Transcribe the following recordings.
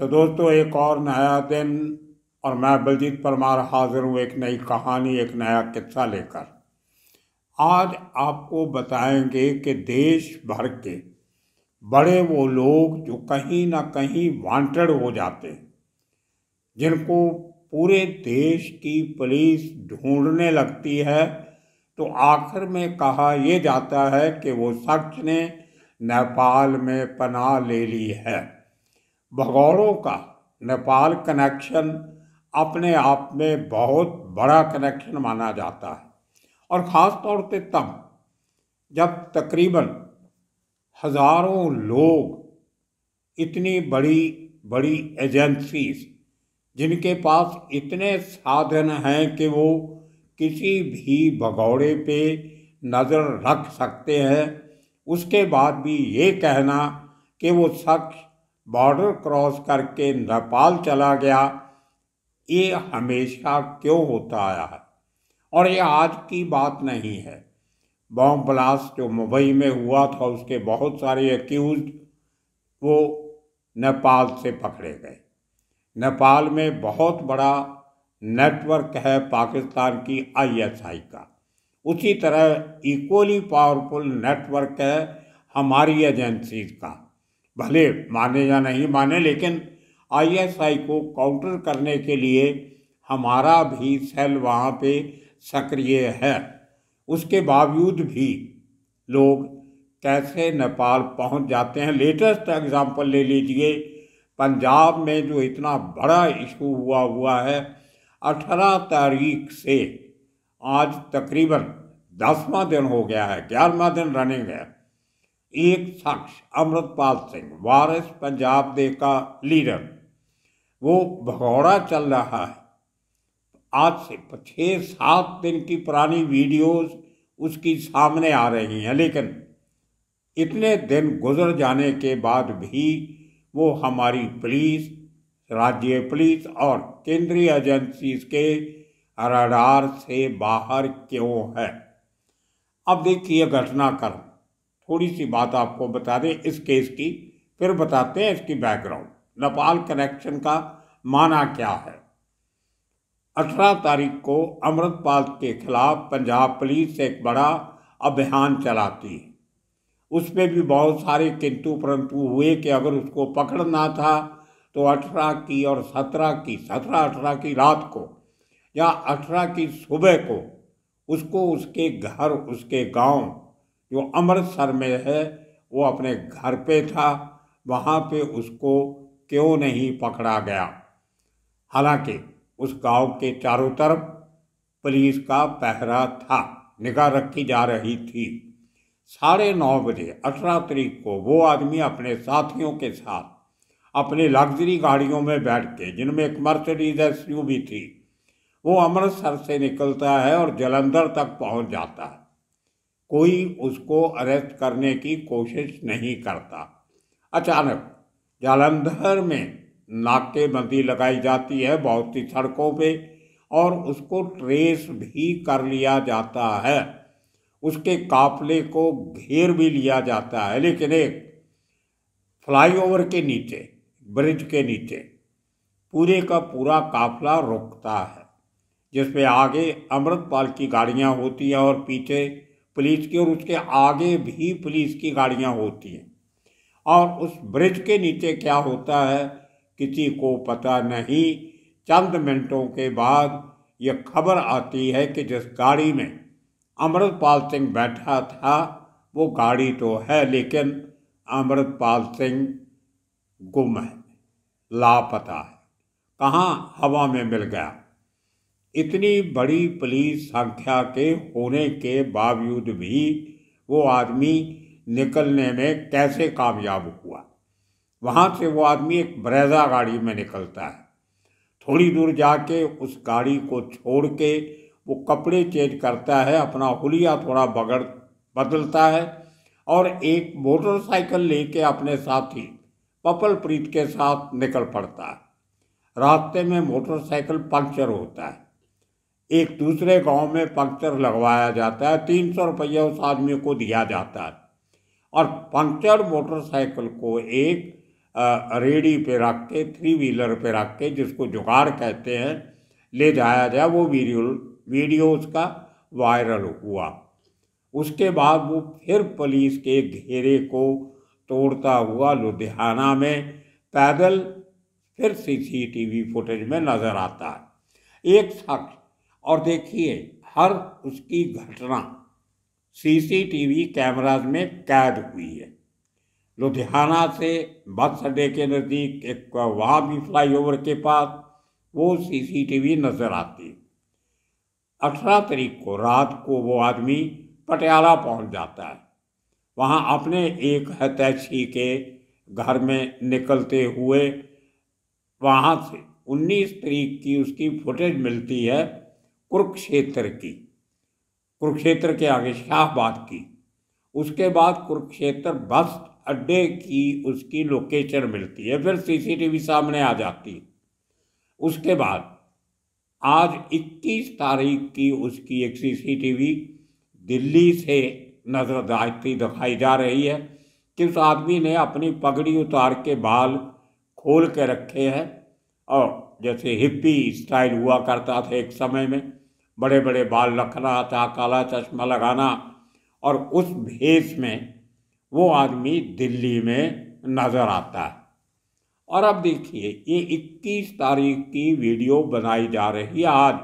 तो दोस्तों एक और नया दिन और मैं बलजीत परमार हाजिर हूँ एक नई कहानी एक नया किस्सा लेकर आज आपको बताएंगे कि देश भर के बड़े वो लोग जो कहीं ना कहीं वांटेड हो जाते जिनको पूरे देश की पुलिस ढूंढने लगती है तो आखिर में कहा यह जाता है कि वो शख्स ने नेपाल में पनाह ले ली है भगौड़ों का नेपाल कनेक्शन अपने आप में बहुत बड़ा कनेक्शन माना जाता है और ख़ास तौर पे तब जब तकरीबन हज़ारों लोग इतनी बड़ी बड़ी एजेंसीज जिनके पास इतने साधन हैं कि वो किसी भी भगौड़े पे नज़र रख सकते हैं उसके बाद भी ये कहना कि वो शख्स बॉर्डर क्रॉस करके नेपाल चला गया ये हमेशा क्यों होता आया है और ये आज की बात नहीं है बॉम्ब ब्लास्ट जो मुंबई में हुआ था उसके बहुत सारे एक्यूज वो नेपाल से पकड़े गए नेपाल में बहुत बड़ा नेटवर्क है पाकिस्तान की आईएसआई का उसी तरह इक्वली पावरफुल नेटवर्क है हमारी एजेंसीज का भले माने या नहीं माने लेकिन आईएसआई को काउंटर करने के लिए हमारा भी सेल वहाँ पे सक्रिय है उसके बावजूद भी लोग कैसे नेपाल पहुँच जाते हैं लेटेस्ट एग्जाम्पल ले लीजिए पंजाब में जो इतना बड़ा इशू हुआ हुआ है अठारह तारीख से आज तकरीबन दसवा दिन हो गया है ग्यारहवा दिन रनिंग है एक शख्स अमृतपाल सिंह वारिस पंजाब दे का लीडर वो भगौड़ा चल रहा है आज से छः सात दिन की पुरानी वीडियोस उसकी सामने आ रही हैं लेकिन इतने दिन गुजर जाने के बाद भी वो हमारी पुलिस राज्य पुलिस और केंद्रीय एजेंसीज के रडार से बाहर क्यों है अब देखिए घटनाक्रम थोड़ी सी बात आपको बता दें इस केस की फिर बताते हैं इसकी बैकग्राउंड नेपाल कनेक्शन का माना क्या है अठारह तारीख को अमृतपाल के खिलाफ पंजाब पुलिस एक बड़ा अभियान चलाती है उसमें भी बहुत सारे किंतु परंतु हुए कि अगर उसको पकड़ना था तो अठारह की और सत्रह की सत्रह अठारह की रात को या अठारह की सुबह को उसको उसके घर उसके गांव जो अमृतसर में है वो अपने घर पे था वहाँ पे उसको क्यों नहीं पकड़ा गया हालांकि उस गांव के चारों तरफ पुलिस का पहरा था निगाह रखी जा रही थी साढ़े नौ बजे अठारह तारीख को वो आदमी अपने साथियों के साथ अपनी लग्जरी गाड़ियों में बैठ के जिनमें एक मर्सडीज एस भी थी वो अमृतसर से निकलता है और जलंधर तक पहुंच जाता है कोई उसको अरेस्ट करने की कोशिश नहीं करता अचानक जालंधर में नाकेबंदी लगाई जाती है बहुत सी सड़कों पे और उसको ट्रेस भी कर लिया जाता है उसके काफले को घेर भी लिया जाता है लेकिन एक फ्लाईओवर के नीचे ब्रिज के नीचे पूरे का पूरा काफला रुकता है जिसमें आगे अमृतपाल की गाड़ियां होती हैं और पीछे पुलिस की और उसके आगे भी पुलिस की गाड़ियाँ होती हैं और उस ब्रिज के नीचे क्या होता है किसी को पता नहीं चंद मिनटों के बाद यह खबर आती है कि जिस गाड़ी में अमृतपाल सिंह बैठा था वो गाड़ी तो है लेकिन अमृतपाल सिंह गुम है लापता है कहाँ हवा में मिल गया इतनी बड़ी पुलिस संख्या के होने के बावजूद भी वो आदमी निकलने में कैसे कामयाब हुआ वहाँ से वो आदमी एक ब्रेजा गाड़ी में निकलता है थोड़ी दूर जाके उस गाड़ी को छोड़ के वो कपड़े चेंज करता है अपना हुलिया थोड़ा बगड़ बदलता है और एक मोटरसाइकिल लेके अपने साथी पपल प्रीत के साथ निकल पड़ता है रास्ते में मोटरसाइकिल पंक्चर होता है एक दूसरे गांव में पंक्चर लगवाया जाता है तीन सौ रुपया उस आदमी को दिया जाता है और पंक्चर मोटरसाइकिल को एक रेडी पे रख के थ्री व्हीलर पे रख के जिसको जुगाड़ कहते हैं ले जाया जाए वो वीडियो वीडियो उसका वायरल हुआ उसके बाद वो फिर पुलिस के घेरे को तोड़ता हुआ लुधियाना में पैदल फिर सीसीटीवी फुटेज में नज़र आता है एक शख्स और देखिए हर उसकी घटना सीसीटीवी कैमराज में कैद हुई है लुधियाना से बस अड्डे के नज़दीक एक वहाँ भी फ्लाईओवर के पास वो सीसीटीवी नज़र आती अठारह तारीख को रात को वो आदमी पटियाला पहुंच जाता है वहाँ अपने एक हतैशी के घर में निकलते हुए वहाँ से 19 तारीख की उसकी फुटेज मिलती है कुरुक्षेत्र की कुरुक्षेत्र के आगे शाहबाद की उसके बाद कुरुक्षेत्र बस अड्डे की उसकी लोकेशन मिलती है फिर सीसीटीवी सामने आ जाती है उसके बाद आज 21 तारीख की उसकी एक सीसीटीवी दिल्ली से नजर आती दिखाई जा रही है कि उस आदमी ने अपनी पगड़ी उतार के बाल खोल के रखे हैं और जैसे हिप्पी स्टाइल हुआ करता था एक समय में बड़े बड़े बाल रखना था काला चश्मा लगाना और उस भेष में वो आदमी दिल्ली में नज़र आता है और अब देखिए ये 21 तारीख की वीडियो बनाई जा रही है आज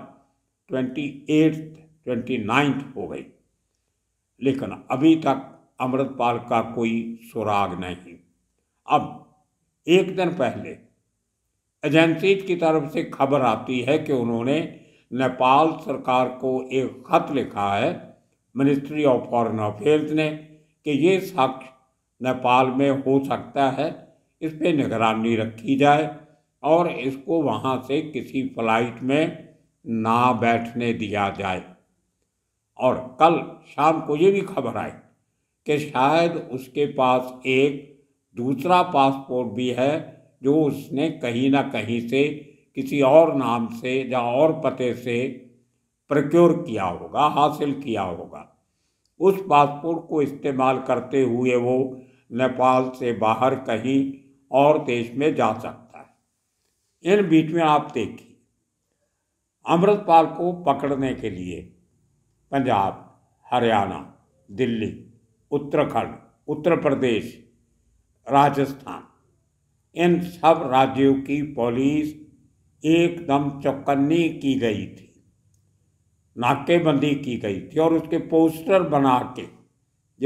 ट्वेंटी एट्थ ट्वेंटी नाइन्थ हो गई लेकिन अभी तक अमृतपाल का कोई सुराग नहीं अब एक दिन पहले एजेंसीज की तरफ से खबर आती है कि उन्होंने नेपाल सरकार को एक खत लिखा है मिनिस्ट्री ऑफ फॉरेन अफेयर्स ने कि ये शख्स नेपाल में हो सकता है इस पर निगरानी रखी जाए और इसको वहाँ से किसी फ्लाइट में ना बैठने दिया जाए और कल शाम को ये भी खबर आई कि शायद उसके पास एक दूसरा पासपोर्ट भी है जो उसने कहीं ना कहीं से किसी और नाम से या और पते से प्रक्योर किया होगा हासिल किया होगा उस पासपोर्ट को इस्तेमाल करते हुए वो नेपाल से बाहर कहीं और देश में जा सकता है इन बीच में आप देखिए अमृतपाल को पकड़ने के लिए पंजाब हरियाणा दिल्ली उत्तराखंड उत्तर प्रदेश राजस्थान इन सब राज्यों की पुलिस एकदम चौकन्नी की गई थी नाकेबंदी की गई थी और उसके पोस्टर बना के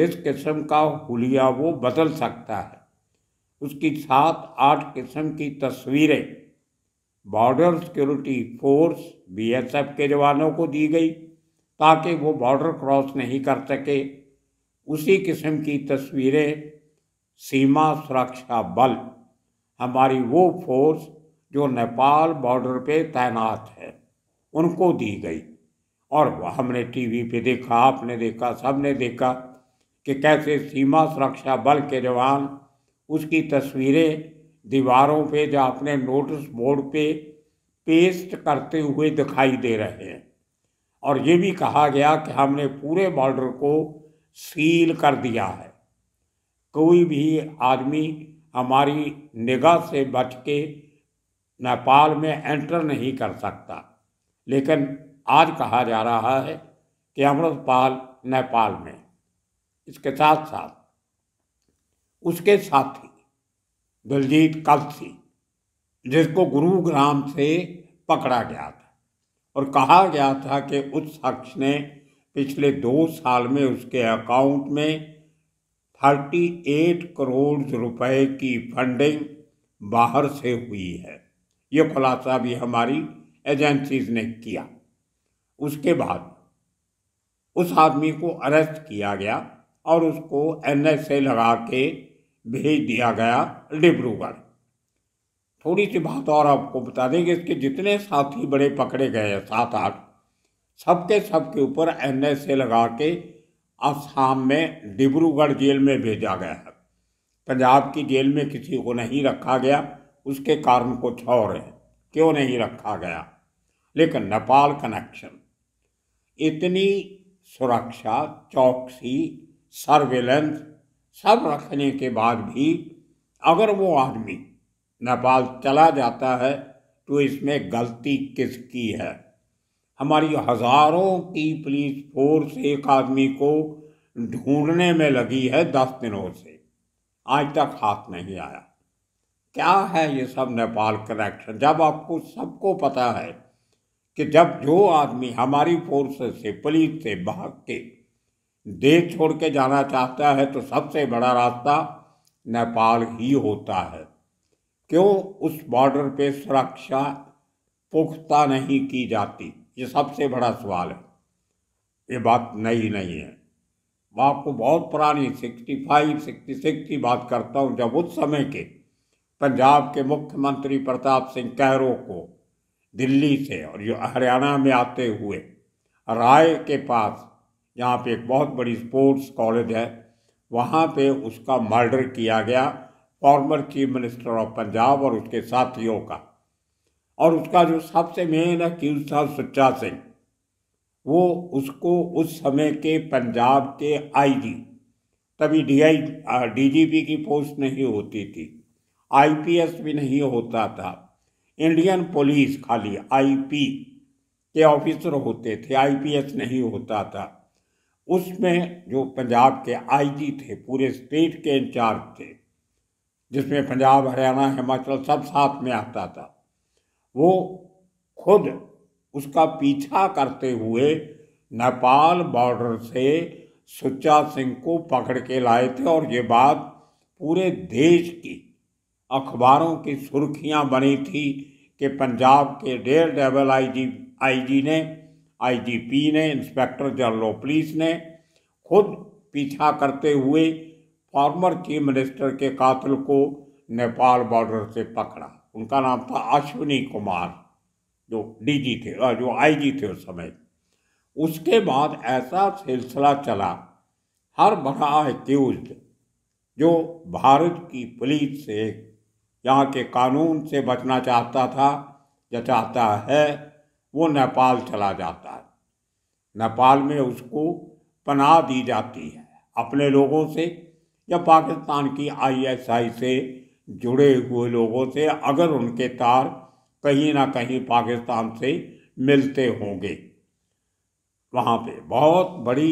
जिस किस्म का हुलिया वो बदल सकता है उसकी सात आठ किस्म की तस्वीरें बॉर्डर सिक्योरिटी फोर्स बीएसएफ के जवानों को दी गई ताकि वो बॉर्डर क्रॉस नहीं कर सके उसी किस्म की तस्वीरें सीमा सुरक्षा बल हमारी वो फोर्स जो नेपाल बॉर्डर पे तैनात है उनको दी गई और वह हमने टीवी पे देखा आपने देखा सबने देखा कि कैसे सीमा सुरक्षा बल के जवान उसकी तस्वीरें दीवारों पे या अपने नोटिस बोर्ड पे पेस्ट करते हुए दिखाई दे रहे हैं और ये भी कहा गया कि हमने पूरे बॉर्डर को सील कर दिया है कोई भी आदमी हमारी निगाह से बच के नेपाल में एंटर नहीं कर सकता लेकिन आज कहा जा रहा है कि अमृतपाल नेपाल में इसके साथ साथ उसके साथी दिलजीत कलसी जिसको गुरुग्राम से पकड़ा गया था और कहा गया था कि उस शख्स ने पिछले दो साल में उसके अकाउंट में थर्टी एट करोड़ रुपए की फंडिंग बाहर से हुई है ये खुलासा भी हमारी एजेंसीज ने किया उसके बाद उस आदमी को अरेस्ट किया गया और उसको एन से लगा के भेज दिया गया डिब्रूगढ़ थोड़ी सी बात और आपको बता देंगे इसके जितने साथी बड़े पकड़े गए हैं सात आठ सबके सबके ऊपर एन से लगा के आसाम में डिब्रूगढ़ जेल में भेजा गया है पंजाब की जेल में किसी को नहीं रखा गया उसके कारण कुछ और है क्यों नहीं रखा गया लेकिन नेपाल कनेक्शन इतनी सुरक्षा चौकसी सर्वेलेंस सब रखने के बाद भी अगर वो आदमी नेपाल चला जाता है तो इसमें गलती किसकी है हमारी हजारों की पुलिस फोर्स एक आदमी को ढूंढने में लगी है दस दिनों से आज तक हाथ नहीं आया क्या है ये सब नेपाल कनेक्शन जब आपको सबको पता है कि जब जो आदमी हमारी फोर्स से पुलिस से भाग के देश छोड़ के जाना चाहता है तो सबसे बड़ा रास्ता नेपाल ही होता है क्यों उस बॉर्डर पे सुरक्षा पुख्ता नहीं की जाती ये सबसे बड़ा सवाल है ये बात नई नहीं है मैं आपको बहुत पुरानी सिक्सटी फाइव सिक्सटी सिक्स की बात करता हूँ जब उस समय के पंजाब के मुख्यमंत्री प्रताप सिंह कहरो को दिल्ली से और जो हरियाणा में आते हुए राय के पास यहाँ पे एक बहुत बड़ी स्पोर्ट्स कॉलेज है वहाँ पे उसका मर्डर किया गया former chief minister of Punjab और उसके साथियों का और उसका जो सबसे मेन अक्यूज था सुच्चा सिंह वो उसको उस समय के पंजाब के आईजी तभी डीआई डीजीपी की पोस्ट नहीं होती थी आईपीएस भी नहीं होता था इंडियन पुलिस खाली आईपी के ऑफिसर होते थे आईपीएस नहीं होता था उसमें जो पंजाब के आईजी थे पूरे स्टेट के इंचार्ज थे जिसमें पंजाब हरियाणा हिमाचल सब साथ में आता था वो खुद उसका पीछा करते हुए नेपाल बॉर्डर से सुच्चा सिंह को पकड़ के लाए थे और ये बात पूरे देश की अखबारों की सुर्खियां बनी थी कि पंजाब के डेयर डेवल आईजी आईजी ने आईजीपी ने इंस्पेक्टर जनरल ऑफ पुलिस ने खुद पीछा करते हुए फॉर्मर चीफ मिनिस्टर के कातिल को नेपाल बॉर्डर से पकड़ा उनका नाम था अश्विनी कुमार जो डीजी थे जो आईजी थे उस समय उसके बाद ऐसा सिलसिला चला हर बड़ा एक्यूज जो भारत की पुलिस से यहाँ के कानून से बचना चाहता था या चाहता है वो नेपाल चला जाता है नेपाल में उसको पनाह दी जाती है अपने लोगों से या पाकिस्तान की आईएसआई से जुड़े हुए लोगों से अगर उनके तार कहीं ना कहीं पाकिस्तान से मिलते होंगे वहाँ पे बहुत बड़ी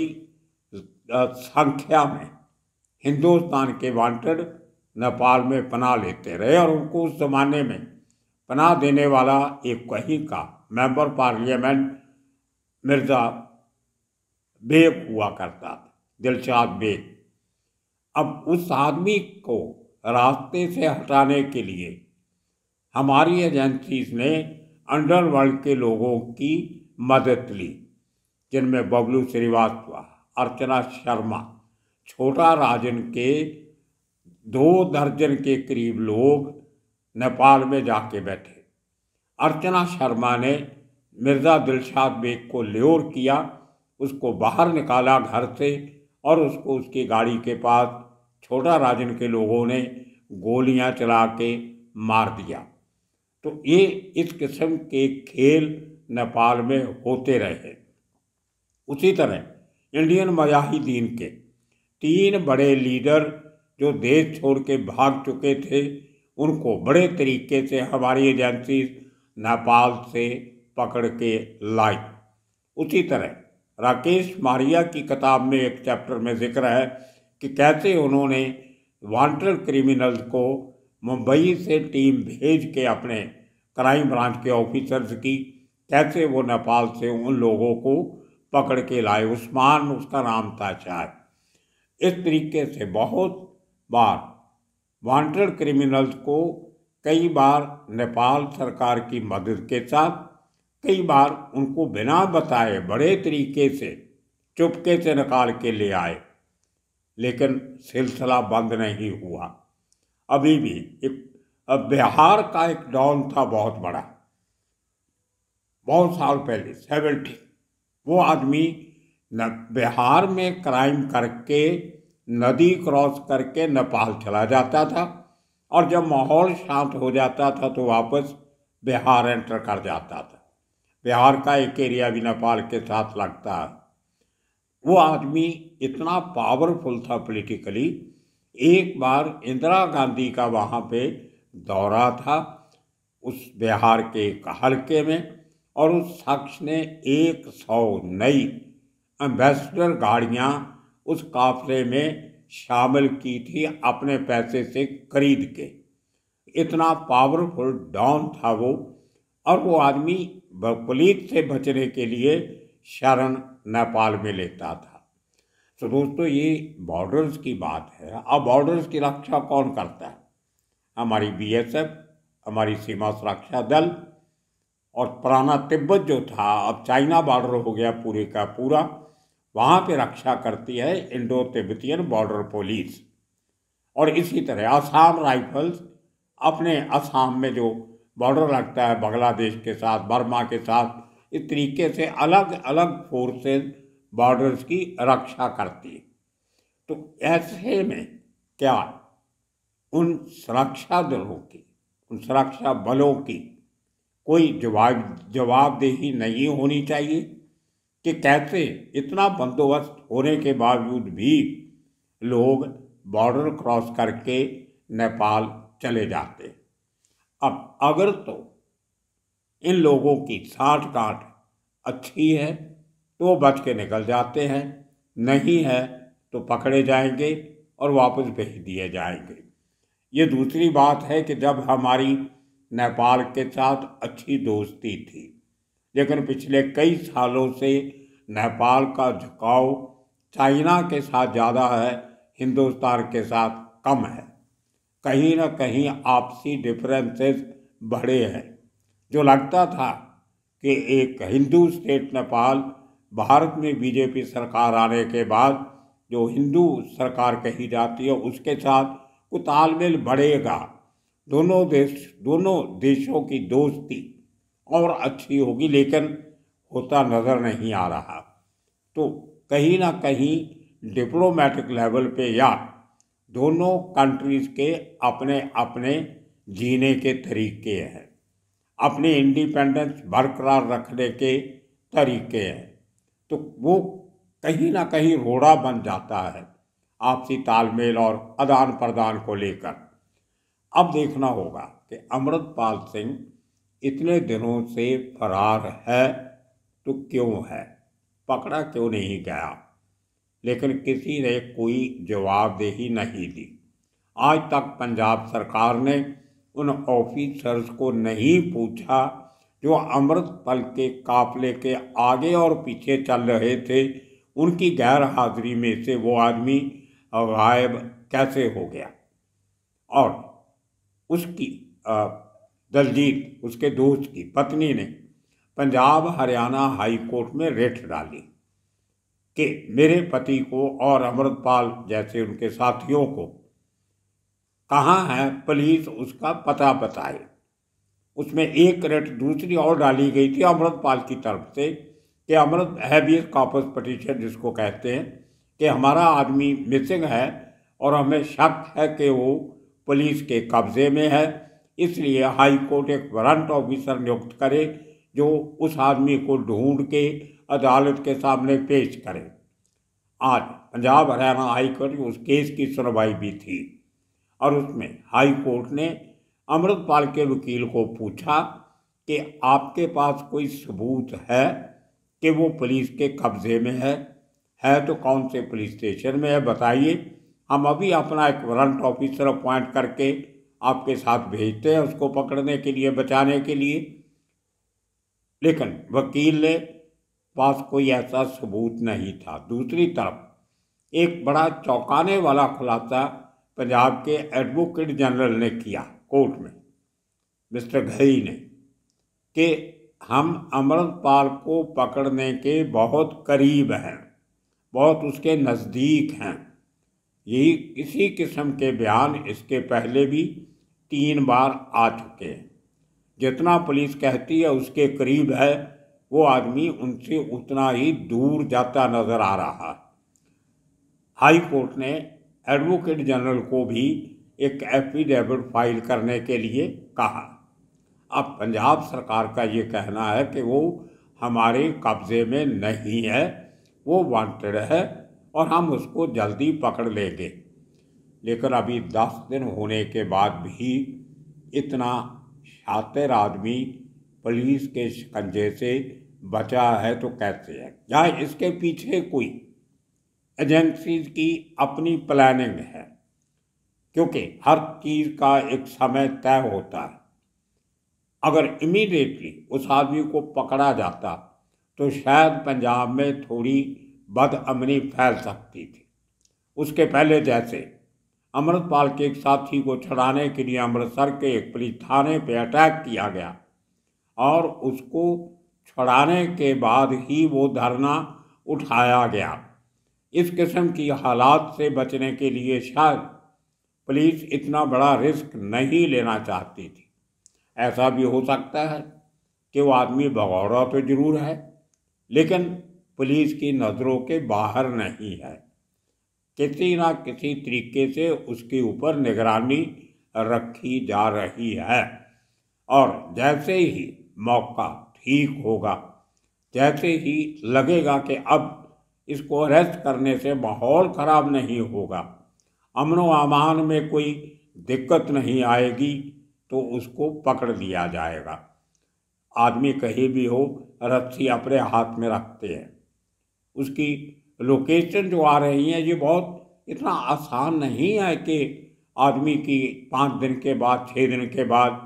संख्या में हिंदुस्तान के वांटेड नेपाल में पना लेते रहे और उनको उस जमाने में पना देने वाला एक कहीं का मेंबर पार्लियामेंट मिर्ज़ा बेग हुआ करता था दिलशाद बेग अब उस आदमी को रास्ते से हटाने के लिए हमारी एजेंसीज ने अंडरवर्ल्ड के लोगों की मदद ली जिनमें बबलू श्रीवास्तव अर्चना शर्मा छोटा राजन के दो दर्जन के करीब लोग नेपाल में जाके बैठे अर्चना शर्मा ने मिर्ज़ा दिलशाद बेग को लेर किया उसको बाहर निकाला घर से और उसको उसकी गाड़ी के पास छोटा राजन के लोगों ने गोलियां चला के मार दिया तो ये इस किस्म के खेल नेपाल में होते रहे उसी तरह इंडियन मजाहिदीन के तीन बड़े लीडर जो देश छोड़ के भाग चुके थे उनको बड़े तरीके से हमारी एजेंसी नेपाल से पकड़ के लाई उसी तरह राकेश मारिया की किताब में एक चैप्टर में जिक्र है कि कैसे उन्होंने वांटेड क्रिमिनल्स को मुंबई से टीम भेज के अपने क्राइम ब्रांच के ऑफिसर्स की कैसे वो नेपाल से उन लोगों को पकड़ के लाए उस्मान उसका नाम था शायद इस तरीके से बहुत बार वांटेड क्रिमिनल्स को कई बार नेपाल सरकार की मदद के साथ कई बार उनको बिना बताए बड़े तरीके से चुपके से निकाल के ले आए लेकिन सिलसिला बंद नहीं हुआ अभी भी एक अब बिहार का एक डॉन था बहुत बड़ा बहुत साल पहले सेवेंटी वो आदमी बिहार में क्राइम करके नदी क्रॉस करके नेपाल चला जाता था और जब माहौल शांत हो जाता था तो वापस बिहार एंटर कर जाता था बिहार का एक एरिया भी नेपाल के साथ लगता है वो आदमी इतना पावरफुल था पॉलिटिकली एक बार इंदिरा गांधी का वहाँ पे दौरा था उस बिहार के एक हल्के में और उस शख्स ने एक सौ नई एम्बेसडर गाड़ियाँ उस काफले में शामिल की थी अपने पैसे से खरीद के इतना पावरफुल डॉन था वो और वो आदमी पुलिस से बचने के लिए शरण नेपाल में लेता था तो दोस्तों ये बॉर्डर्स की बात है अब बॉर्डर्स की रक्षा कौन करता है हमारी बीएसएफ हमारी सीमा सुरक्षा दल और पुराना तिब्बत जो था अब चाइना बॉर्डर हो गया पूरे का पूरा वहाँ पे रक्षा करती है इंडो तिब्बतियन बॉर्डर पुलिस और इसी तरह असम राइफल्स अपने असम में जो बॉर्डर लगता है बांग्लादेश के साथ बर्मा के साथ इस तरीके से अलग अलग फोर्सेस बॉर्डर्स की रक्षा करती है तो ऐसे में क्या उन सुरक्षा दलों की उन सुरक्षा बलों की कोई जवाब जवाबदेही नहीं होनी चाहिए कि कैसे इतना बंदोबस्त होने के बावजूद भी लोग बॉर्डर क्रॉस करके नेपाल चले जाते अब अगर तो इन लोगों की साठ काट अच्छी है तो बच के निकल जाते हैं नहीं है तो पकड़े जाएंगे और वापस भेज दिए जाएंगे ये दूसरी बात है कि जब हमारी नेपाल के साथ अच्छी दोस्ती थी लेकिन पिछले कई सालों से नेपाल का झुकाव चाइना के साथ ज़्यादा है हिंदुस्तान के साथ कम है कहीं ना कहीं आपसी डिफरेंसेस बढ़े हैं जो लगता था कि एक हिंदू स्टेट नेपाल भारत में बीजेपी सरकार आने के बाद जो हिंदू सरकार कही जाती है उसके साथ वो तालमेल बढ़ेगा दोनों देश दोनों देशों की दोस्ती और अच्छी होगी लेकिन होता नज़र नहीं आ रहा तो कहीं ना कहीं डिप्लोमेटिक लेवल पे या दोनों कंट्रीज के अपने अपने जीने के तरीके हैं अपने इंडिपेंडेंस बरकरार रखने के तरीके हैं तो वो कहीं ना कहीं रोड़ा बन जाता है आपसी तालमेल और आदान प्रदान को लेकर अब देखना होगा कि अमृतपाल सिंह इतने दिनों से फरार है तो क्यों है पकड़ा क्यों नहीं गया लेकिन किसी ने कोई जवाबदेही नहीं दी आज तक पंजाब सरकार ने उन ऑफिसर्स को नहीं पूछा जो अमृतपल के काफले के आगे और पीछे चल रहे थे उनकी गैर हाजिरी में से वो आदमी गायब कैसे हो गया और उसकी आ, दलजीत उसके दोस्त की पत्नी ने पंजाब हरियाणा हाई कोर्ट में रेट डाली कि मेरे पति को और अमृतपाल जैसे उनके साथियों को कहाँ है पुलिस उसका पता बताए उसमें एक रेट दूसरी और डाली गई थी अमृतपाल की तरफ से कि अमृत हैबियस कॉपस पटिशन जिसको कहते हैं कि हमारा आदमी मिसिंग है और हमें शक है कि वो पुलिस के कब्ज़े में है इसलिए हाई कोर्ट एक वारंट ऑफिसर नियुक्त करे जो उस आदमी को ढूंढ के अदालत के सामने पेश करे आज पंजाब हरियाणा हाई कोर्ट उस केस की सुनवाई भी थी और उसमें हाई कोर्ट ने अमृतपाल के वकील को पूछा कि आपके पास कोई सबूत है कि वो पुलिस के कब्ज़े में है है तो कौन से पुलिस स्टेशन में है बताइए हम अभी अपना एक वारंट ऑफिसर अपॉइंट करके आपके साथ भेजते हैं उसको पकड़ने के लिए बचाने के लिए लेकिन वकील ने पास कोई ऐसा सबूत नहीं था दूसरी तरफ एक बड़ा चौंकाने वाला खुलासा पंजाब के एडवोकेट जनरल ने किया कोर्ट में मिस्टर घई ने कि हम अमृतपाल को पकड़ने के बहुत करीब हैं बहुत उसके नज़दीक हैं यही इसी किस्म के बयान इसके पहले भी तीन बार आ चुके हैं जितना पुलिस कहती है उसके करीब है वो आदमी उनसे उतना ही दूर जाता नजर आ रहा है हाई कोर्ट ने एडवोकेट जनरल को भी एक एफिडेविट फाइल करने के लिए कहा अब पंजाब सरकार का ये कहना है कि वो हमारे कब्जे में नहीं है वो वांटेड है और हम उसको जल्दी पकड़ लेंगे लेकिन अभी दस दिन होने के बाद भी इतना शातिर आदमी पुलिस के शिकंजे से बचा है तो कैसे है या इसके पीछे कोई एजेंसीज की अपनी प्लानिंग है क्योंकि हर चीज़ का एक समय तय होता है अगर इमीडिएटली उस आदमी को पकड़ा जाता तो शायद पंजाब में थोड़ी बदअमनी फैल सकती थी उसके पहले जैसे अमृतपाल के एक साथी को छड़ाने के लिए अमृतसर के एक पुलिस थाने पर अटैक किया गया और उसको छड़ाने के बाद ही वो धरना उठाया गया इस किस्म की हालात से बचने के लिए शायद पुलिस इतना बड़ा रिस्क नहीं लेना चाहती थी ऐसा भी हो सकता है कि वो आदमी भगौड़ा तो जरूर है लेकिन पुलिस की नज़रों के बाहर नहीं है किसी न किसी तरीके से उसके ऊपर निगरानी रखी जा रही है और जैसे ही मौका ठीक होगा जैसे ही लगेगा कि अब इसको अरेस्ट करने से माहौल खराब नहीं होगा अमनो अमान में कोई दिक्कत नहीं आएगी तो उसको पकड़ लिया जाएगा आदमी कहीं भी हो रस्सी अपने हाथ में रखते हैं उसकी लोकेशन जो आ रही हैं ये बहुत इतना आसान नहीं है कि आदमी की पाँच दिन के बाद छः दिन के बाद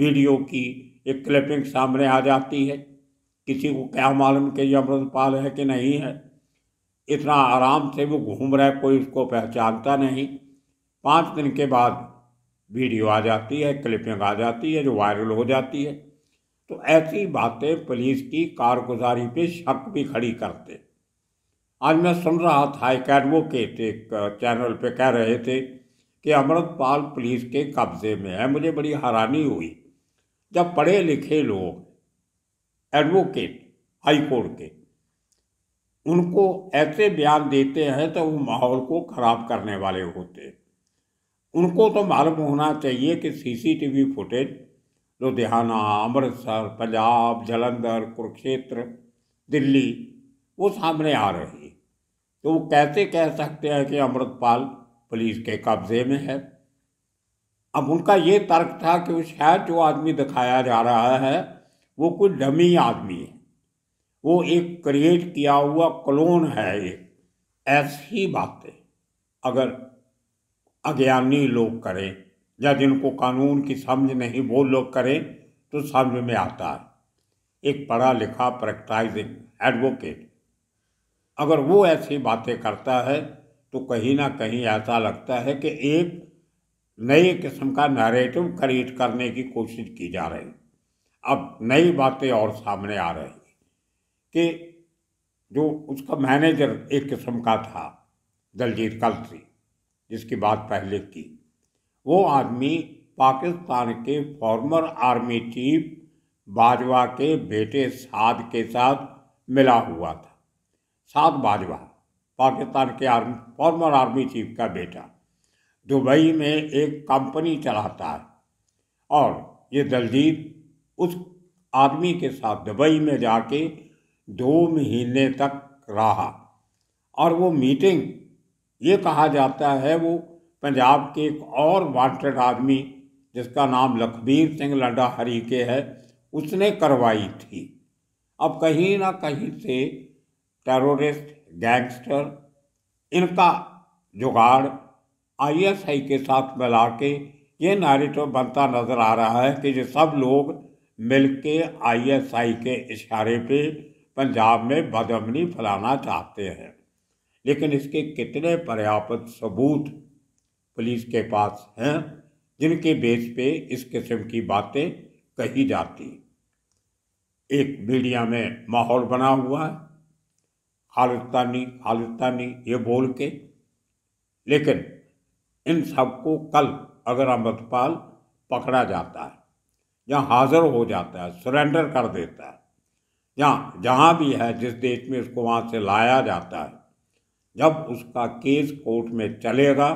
वीडियो की एक क्लिपिंग सामने आ जाती है किसी को क्या मालूम कि ये अमृतपाल है कि नहीं है इतना आराम से वो घूम रहा है कोई उसको पहचानता नहीं पाँच दिन के बाद वीडियो आ जाती है क्लिपिंग आ जाती है जो वायरल हो जाती है तो ऐसी बातें पुलिस की कारगुजारी पे शक भी खड़ी करते आज मैं सुन रहा था एक एडवोकेट एक चैनल पे कह रहे थे कि अमृतपाल पुलिस के कब्जे में है मुझे बड़ी हैरानी हुई जब पढ़े लिखे लोग एडवोकेट हाईकोर्ट के उनको ऐसे बयान देते हैं तो वो माहौल को खराब करने वाले होते उनको तो मालूम होना चाहिए कि सीसीटीवी फुटेज लुधियाना अमृतसर पंजाब जलंधर कुरुक्षेत्र दिल्ली वो सामने आ रही तो वो कैसे कह सकते हैं कि अमृतपाल पुलिस के कब्जे में है अब उनका ये तर्क था कि वो शायद जो आदमी दिखाया जा रहा है वो कोई डमी आदमी है वो एक क्रिएट किया हुआ क्लोन है ये ऐसी बातें अगर अज्ञानी लोग करें या जिनको कानून की समझ नहीं वो लोग करें तो समझ में आता है एक पढ़ा लिखा प्रैक्टाइजिंग एडवोकेट अगर वो ऐसी बातें करता है तो कहीं ना कहीं ऐसा लगता है कि एक नए किस्म का नैरेटिव क्रिएट करने की कोशिश की जा रही अब नई बातें और सामने आ रही कि जो उसका मैनेजर एक किस्म का था दलजीत कल्त्री जिसकी बात पहले की वो आदमी पाकिस्तान के फॉर्मर आर्मी चीफ बाजवा के बेटे साद के साथ मिला हुआ था सात बाजवा पाकिस्तान के आर्मी फॉर्मर आर्मी चीफ का बेटा दुबई में एक कंपनी चलाता है और ये दलजीत उस आदमी के साथ दुबई में जाके दो महीने तक रहा और वो मीटिंग ये कहा जाता है वो पंजाब के एक और वांटेड आदमी जिसका नाम लखबीर सिंह लड्डा हरी के है उसने करवाई थी अब कहीं ना कहीं से टेरोरिस्ट गैंगस्टर इनका जुगाड़ आईएसआई के साथ मिला के ये नारेटिव बनता नज़र आ रहा है कि ये सब लोग मिल के आईएसआई के इशारे पे पंजाब में बदमनी फैलाना चाहते हैं लेकिन इसके कितने पर्याप्त सबूत पुलिस के पास हैं जिनके बेस पे इस किस्म की बातें कही जाती एक मीडिया में माहौल बना हुआ है खालिस्तानी खालिस्तानी ये बोल के लेकिन इन सबको कल अगर अमृतपाल पकड़ा जाता है या हाजिर हो जाता है सरेंडर कर देता है या जहाँ भी है जिस देश में उसको वहाँ से लाया जाता है जब उसका केस कोर्ट में चलेगा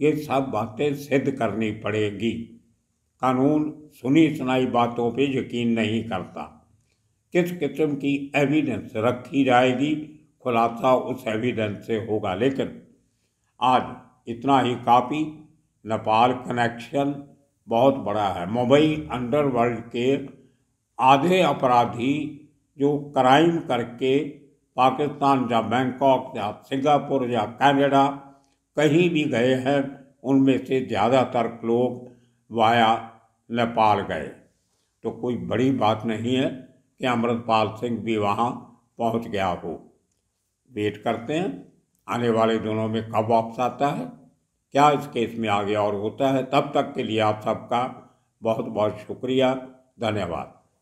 ये सब बातें सिद्ध करनी पड़ेगी कानून सुनी सुनाई बातों पे यकीन नहीं करता किस किस्म की एविडेंस रखी जाएगी खुलासा उस एविडेंस से होगा लेकिन आज इतना ही काफ़ी नेपाल कनेक्शन बहुत बड़ा है मुंबई अंडरवर्ल्ड के आधे अपराधी जो क्राइम करके पाकिस्तान या बैंकॉक या सिंगापुर या कनाडा कहीं भी गए हैं उनमें से ज़्यादातर लोग वाया नेपाल गए तो कोई बड़ी बात नहीं है कि अमृतपाल सिंह भी वहाँ पहुँच गया हो वेट करते हैं आने वाले दिनों में कब वापस आता है क्या इस केस में आगे और होता है तब तक के लिए आप सबका बहुत बहुत शुक्रिया धन्यवाद